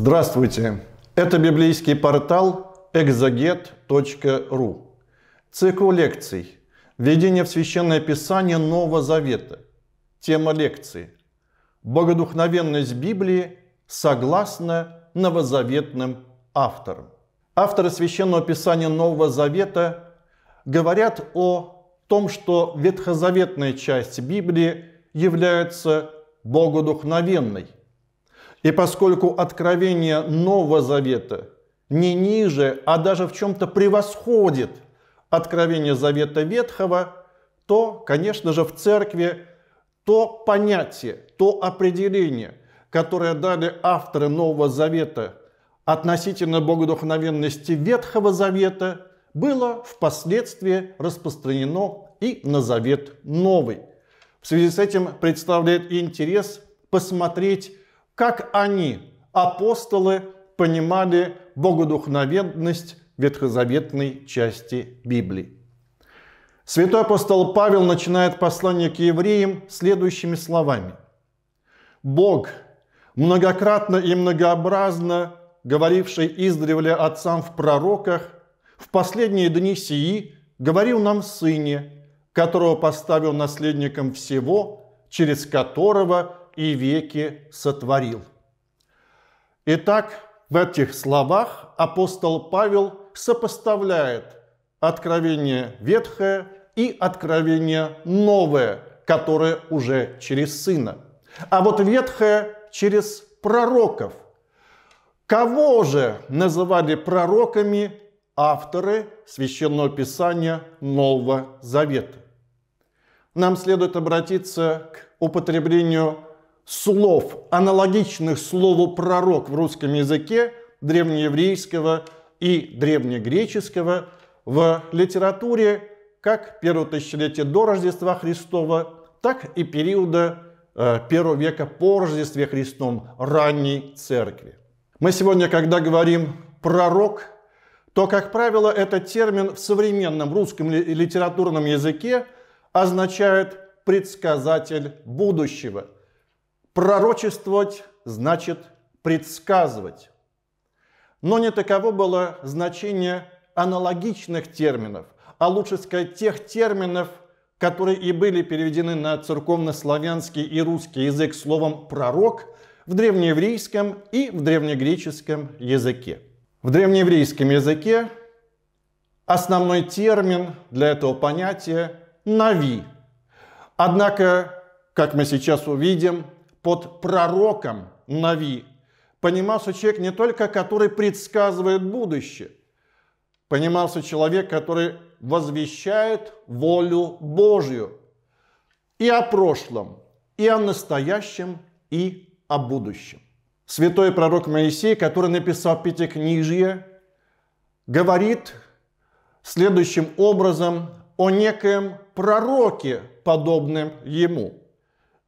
Здравствуйте! Это библейский портал exaget.ru. Цикл лекций «Введение в Священное Писание Нового Завета». Тема лекции «Богодухновенность Библии согласно новозаветным авторам». Авторы Священного Писания Нового Завета говорят о том, что ветхозаветная часть Библии является богодухновенной, и поскольку откровение Нового Завета не ниже, а даже в чем-то превосходит откровение Завета Ветхого, то, конечно же, в церкви то понятие, то определение, которое дали авторы Нового Завета относительно богодухновенности Ветхого Завета, было впоследствии распространено и на Завет Новый. В связи с этим представляет интерес посмотреть как они, апостолы, понимали богодухновенность ветхозаветной части Библии. Святой апостол Павел начинает послание к евреям следующими словами. «Бог, многократно и многообразно говоривший издревле отцам в пророках, в последние дни сии говорил нам Сыне, которого поставил наследником всего, через которого и веки сотворил. Итак, в этих словах апостол Павел сопоставляет откровение Ветхое и откровение Новое, которое уже через Сына. А вот Ветхое через пророков. Кого же называли пророками авторы Священного Писания Нового Завета? Нам следует обратиться к употреблению слов, аналогичных слову «пророк» в русском языке, древнееврейского и древнегреческого, в литературе как первого тысячелетия до Рождества Христова, так и периода э, первого века по Рождестве Христом ранней церкви. Мы сегодня, когда говорим «пророк», то, как правило, этот термин в современном русском литературном языке означает «предсказатель будущего», Пророчествовать значит предсказывать. Но не таково было значение аналогичных терминов, а лучше сказать тех терминов, которые и были переведены на церковно-славянский и русский язык словом «пророк» в древнееврейском и в древнегреческом языке. В древнееврейском языке основной термин для этого понятия – «нави». Однако, как мы сейчас увидим, под пророком Нави понимался человек не только, который предсказывает будущее, понимался человек, который возвещает волю Божью и о прошлом, и о настоящем, и о будущем. Святой пророк Моисей, который написал Пятикнижье, говорит следующим образом о некоем пророке, подобным ему.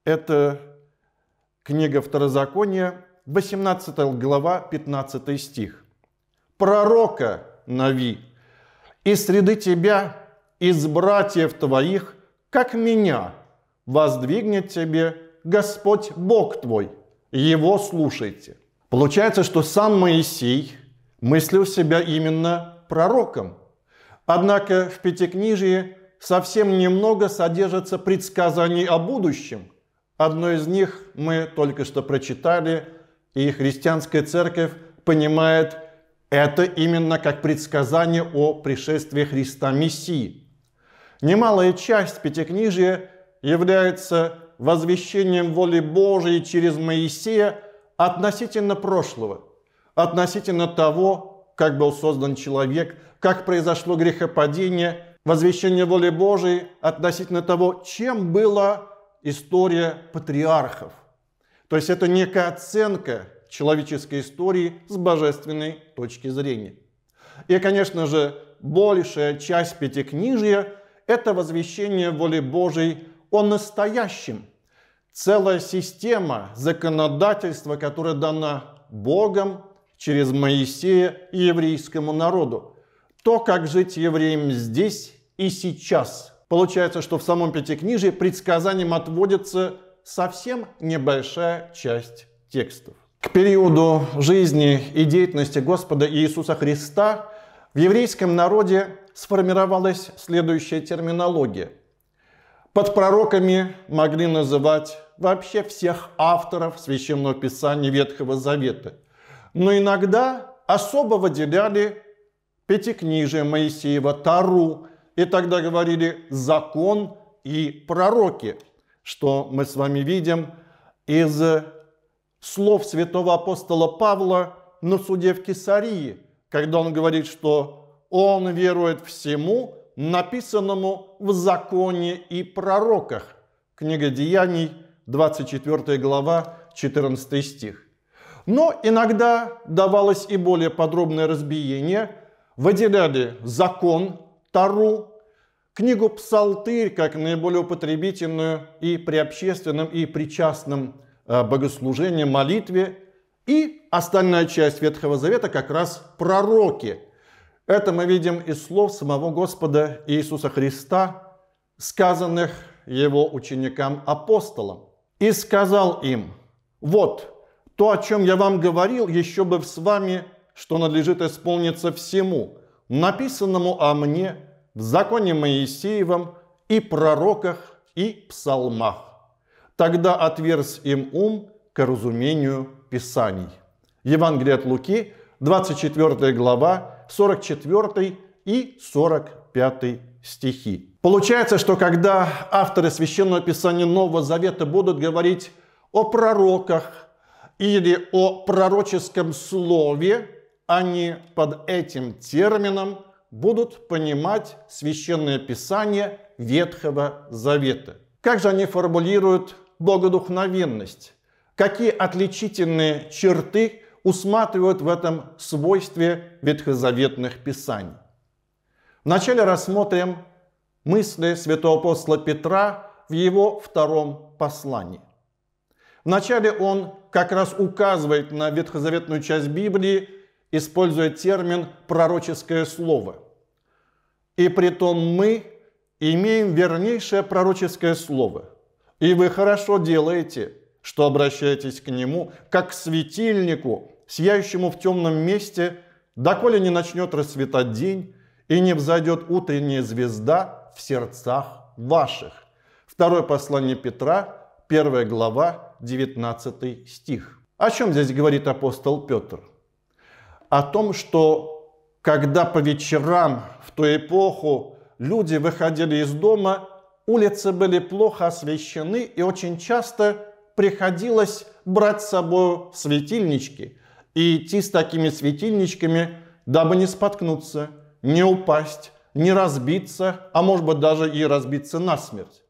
Это Книга Второзакония, 18 глава, 15 стих. «Пророка Нави, и среды тебя, из братьев твоих, как меня, воздвигнет тебе Господь Бог твой, его слушайте». Получается, что сам Моисей мыслил себя именно пророком. Однако в Пятикнижии совсем немного содержится предсказаний о будущем. Одно из них мы только что прочитали, и христианская церковь понимает это именно как предсказание о пришествии Христа Мессии. Немалая часть Пятикнижия является возвещением воли Божией через Моисея относительно прошлого, относительно того, как был создан человек, как произошло грехопадение, возвещение воли Божией относительно того, чем было история патриархов. То есть это некая оценка человеческой истории с божественной точки зрения. И, конечно же, большая часть пятикнижия это возвещение воли Божией о настоящем. Целая система законодательства, которая дана Богом через Моисея и еврейскому народу. То, как жить евреям здесь и сейчас – Получается, что в самом Пятикнижии предсказанием отводится совсем небольшая часть текстов. К периоду жизни и деятельности Господа Иисуса Христа в еврейском народе сформировалась следующая терминология. Под пророками могли называть вообще всех авторов Священного Писания Ветхого Завета. Но иногда особо выделяли Пятикнижие Моисеева, Тару и тогда говорили закон и пророки, что мы с вами видим из слов святого апостола Павла на суде в Кесарии, когда он говорит, что он верует всему, написанному в законе и пророках. Книга Деяний, 24 глава, 14 стих. Но иногда давалось и более подробное разбиение. Выделяли закон Тару, книгу «Псалтырь» как наиболее употребительную и при общественном, и причастном э, богослужении, молитве. И остальная часть Ветхого Завета как раз пророки. Это мы видим из слов самого Господа Иисуса Христа, сказанных его ученикам-апостолам. «И сказал им, вот, то, о чем я вам говорил, еще бы с вами, что надлежит исполниться всему, написанному о мне в законе Моисеевом и пророках и псалмах. Тогда отверз им ум к разумению Писаний. Евангелие от Луки, 24 глава, 44 и 45 стихи. Получается, что когда авторы Священного Писания Нового Завета будут говорить о пророках или о пророческом слове, они под этим термином будут понимать священное писание Ветхого Завета. Как же они формулируют богодухновенность? Какие отличительные черты усматривают в этом свойстве ветхозаветных писаний? Вначале рассмотрим мысли святого апостола Петра в его втором послании. Вначале он как раз указывает на ветхозаветную часть Библии, используя термин «пророческое слово». И притом мы имеем вернейшее пророческое слово. И вы хорошо делаете, что обращаетесь к нему, как к светильнику, сияющему в темном месте, доколе не начнет расцветать день и не взойдет утренняя звезда в сердцах ваших. Второе послание Петра, 1 глава, 19 стих. О чем здесь говорит апостол Петр? о том, что когда по вечерам в ту эпоху люди выходили из дома, улицы были плохо освещены и очень часто приходилось брать с собой светильнички и идти с такими светильничками, дабы не споткнуться, не упасть, не разбиться, а может быть даже и разбиться насмерть.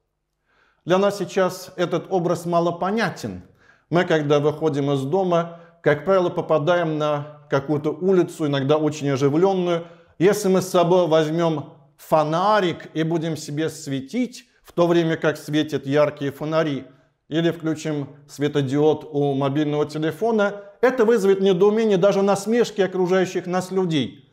Для нас сейчас этот образ малопонятен. Мы, когда выходим из дома, как правило, попадаем на какую-то улицу, иногда очень оживленную. Если мы с собой возьмем фонарик и будем себе светить, в то время как светят яркие фонари, или включим светодиод у мобильного телефона, это вызовет недоумение даже насмешки окружающих нас людей.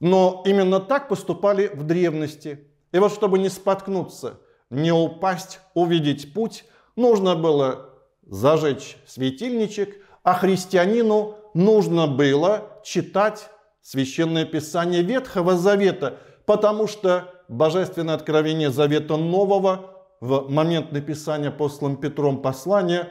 Но именно так поступали в древности. И вот чтобы не споткнуться, не упасть, увидеть путь, нужно было зажечь светильничек, а христианину нужно было читать Священное Писание Ветхого Завета, потому что Божественное откровение Завета Нового в момент написания апостолом Петром послания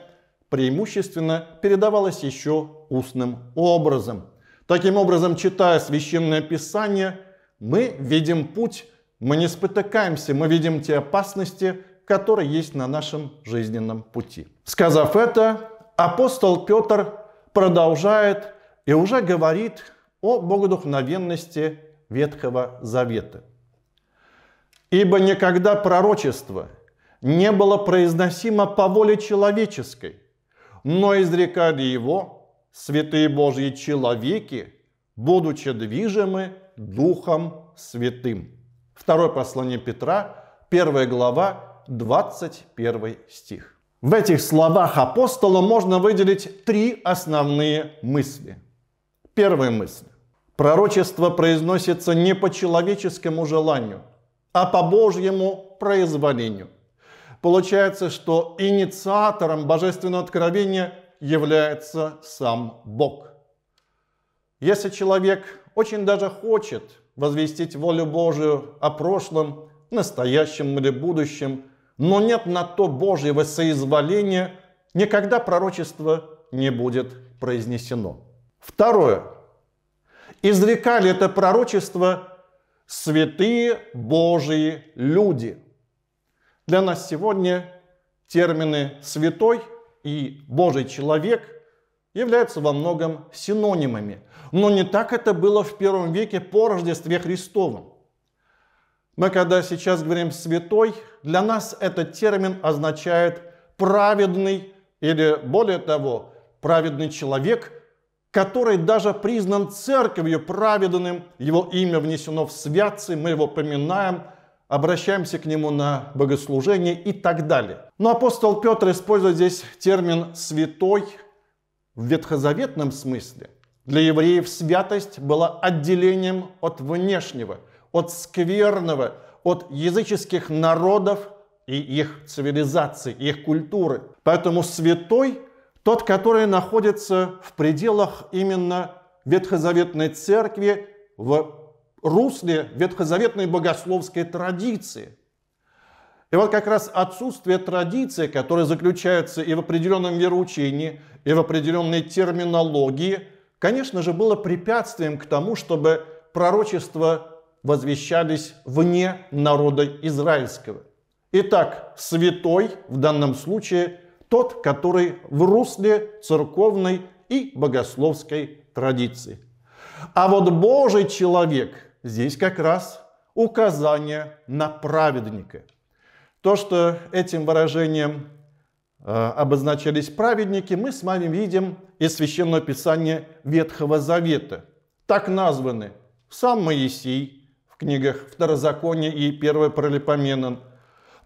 преимущественно передавалось еще устным образом. Таким образом, читая Священное Писание, мы видим путь, мы не спотыкаемся, мы видим те опасности, которые есть на нашем жизненном пути. Сказав это, апостол Петр продолжает и уже говорит о богодухновенности Ветхого Завета. Ибо никогда пророчество не было произносимо по воле человеческой, но изрекали его святые Божьи человеки, будучи движимы Духом Святым. Второе послание Петра, первая глава, 21 стих. В этих словах апостола можно выделить три основные мысли. Первая мысль. Пророчество произносится не по человеческому желанию, а по Божьему произволению. Получается, что инициатором божественного откровения является сам Бог. Если человек очень даже хочет возвестить волю Божию о прошлом, настоящем или будущем – но нет на то Божьего соизволения, никогда пророчество не будет произнесено. Второе. Изрекали это пророчество святые Божьи люди. Для нас сегодня термины «святой» и «божий человек» являются во многом синонимами. Но не так это было в первом веке по Рождестве Христовом. Мы когда сейчас говорим «святой», для нас этот термин означает «праведный» или, более того, «праведный человек», который даже признан церковью праведным, его имя внесено в святцы, мы его поминаем, обращаемся к нему на богослужение и так далее. Но апостол Петр использует здесь термин «святой» в ветхозаветном смысле. Для евреев святость была отделением от внешнего – от скверного, от языческих народов и их цивилизации, их культуры. Поэтому святой – тот, который находится в пределах именно Ветхозаветной Церкви, в русле ветхозаветной богословской традиции. И вот как раз отсутствие традиции, которая заключается и в определенном вероучении, и в определенной терминологии, конечно же, было препятствием к тому, чтобы пророчество возвещались вне народа израильского. Итак, святой в данном случае тот, который в русле церковной и богословской традиции. А вот Божий человек здесь как раз указание на праведника. То, что этим выражением э, обозначались праведники, мы с вами видим из Священного Писания Ветхого Завета. Так названы сам Моисей, книгах Второзаконие и Первое Паралипоменон.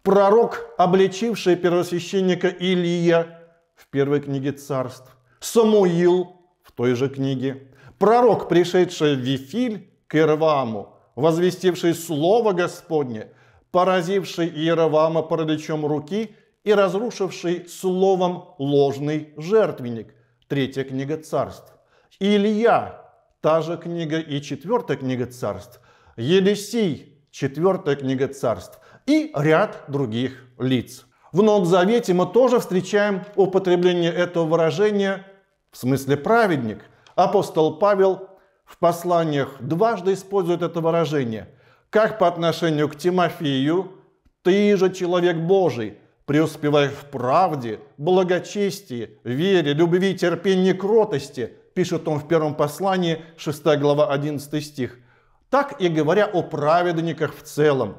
Пророк, обличивший первосвященника Илия в первой книге царств. Самуил в той же книге. Пророк, пришедший в Вифиль к Ирваму, возвестивший Слово Господне, поразивший Иеровама параличом руки и разрушивший словом ложный жертвенник. Третья книга царств. Илья, та же книга и четвертая книга царств – Елисей, четвертая книга царств и ряд других лиц. В Новом Завете мы тоже встречаем употребление этого выражения в смысле праведник. Апостол Павел в посланиях дважды использует это выражение, как по отношению к Тимофею, ты же человек Божий, преуспевай в правде, благочестии, вере, любви, терпении, кротости, пишет он в первом послании, 6 глава, 11 стих – так и говоря о праведниках в целом.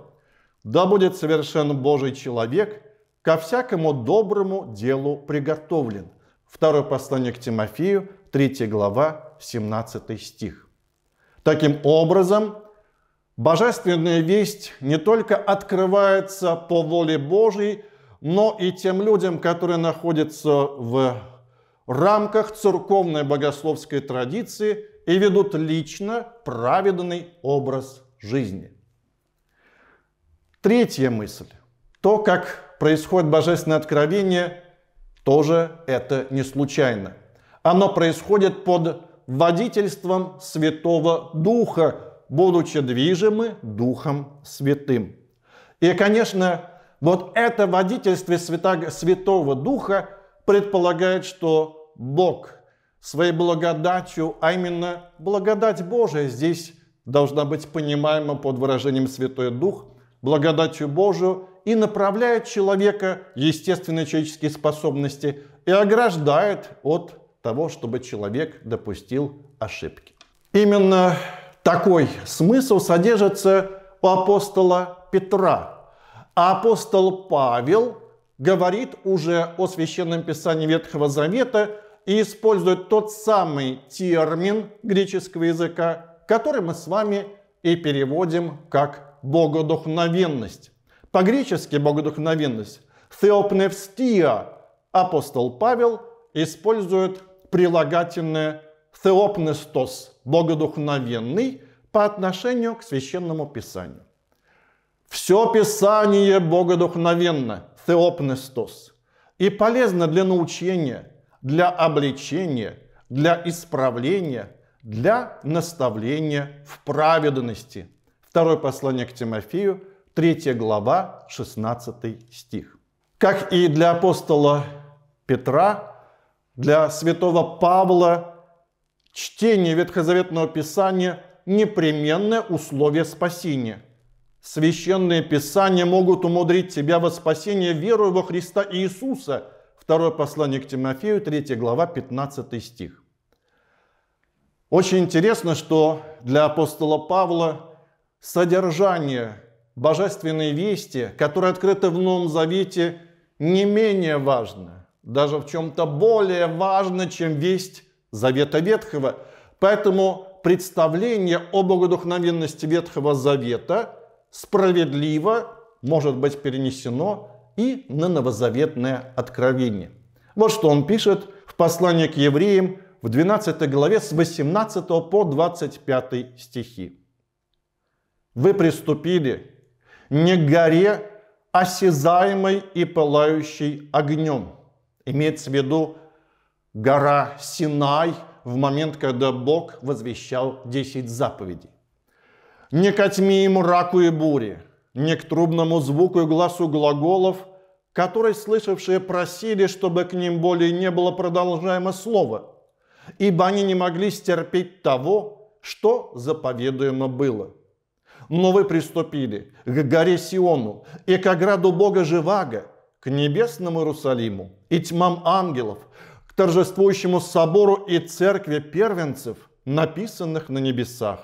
Да будет совершен Божий человек, ко всякому доброму делу приготовлен. Второе послание к Тимофею, 3 глава, 17 стих. Таким образом, божественная весть не только открывается по воле Божьей, но и тем людям, которые находятся в рамках церковной богословской традиции и ведут лично праведный образ жизни. Третья мысль. То, как происходит божественное откровение, тоже это не случайно. Оно происходит под водительством Святого Духа, будучи движимы Духом Святым. И, конечно, вот это водительство Святого Духа предполагает, что Бог своей благодатью, а именно благодать Божия здесь должна быть понимаема под выражением Святой Дух, благодатью Божию и направляет человека естественные человеческие способности и ограждает от того, чтобы человек допустил ошибки. Именно такой смысл содержится у апостола Петра. А апостол Павел говорит уже о Священном Писании Ветхого Завета – и использует тот самый термин греческого языка, который мы с вами и переводим как богодухновенность. По-гречески богодухновенность «Theopnevstia» апостол Павел использует прилагательное «theopnestос» – «богодухновенный» по отношению к Священному Писанию. Все Писание богодухновенно, «theopnestос», и полезно для научения, для обличения, для исправления, для наставления в праведности. Второе послание к Тимофею, 3 глава, 16 стих. Как и для апостола Петра, для святого Павла чтение Ветхозаветного Писания – непременное условие спасения. Священные Писания могут умудрить тебя во спасение верою во Христа Иисуса – Второе послание к Тимофею, 3 глава, 15 стих. Очень интересно, что для апостола Павла содержание божественной вести, которая открыта в Новом Завете, не менее важно, даже в чем-то более важно, чем весть Завета Ветхого. Поэтому представление о богодухновенности Ветхого Завета справедливо может быть перенесено и на новозаветное откровение. Вот что он пишет в послании к евреям в 12 главе с 18 по 25 стихи. «Вы приступили не к горе, а осязаемой и пылающей огнем». Имеется в виду гора Синай в момент, когда Бог возвещал 10 заповедей. «Не к тьме и мраку и буре, не к трубному звуку и глазу глаголов, которые слышавшие просили, чтобы к ним более не было продолжаемо слова, ибо они не могли стерпеть того, что заповедуемо было. Но вы приступили к горе Сиону и к ограду Бога Живаго, к небесному Иерусалиму и тьмам ангелов, к торжествующему собору и церкви первенцев, написанных на небесах,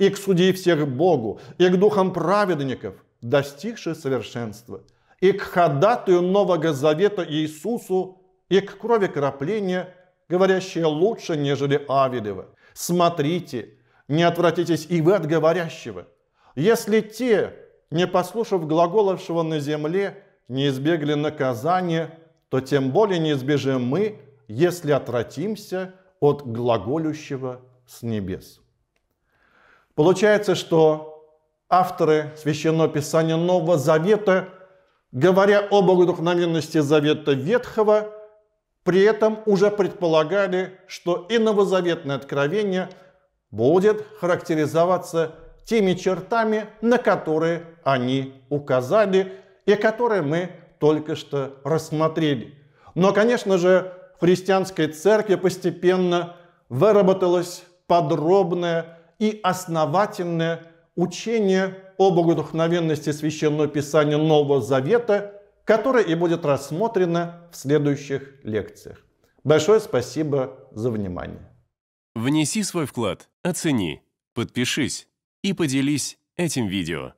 и к судей всех Богу, и к духам праведников, достигших совершенства – и к ходатую Нового Завета Иисусу, и к крови крапления, говорящие лучше, нежели Авелева. Смотрите, не отвратитесь и вы от говорящего. Если те, не послушав глаголовшего на земле, не избегли наказания, то тем более не избежим мы, если отвратимся от глаголющего с небес. Получается, что авторы Священного Писания Нового Завета говоря об вдохновенности Завета Ветхого, при этом уже предполагали, что и новозаветное откровение будет характеризоваться теми чертами, на которые они указали и которые мы только что рассмотрели. Но, конечно же, в христианской церкви постепенно выработалось подробное и основательное учение об вдохновенности Священного Писания Нового Завета, которое и будет рассмотрено в следующих лекциях. Большое спасибо за внимание. Внеси свой вклад, оцени, подпишись и поделись этим видео.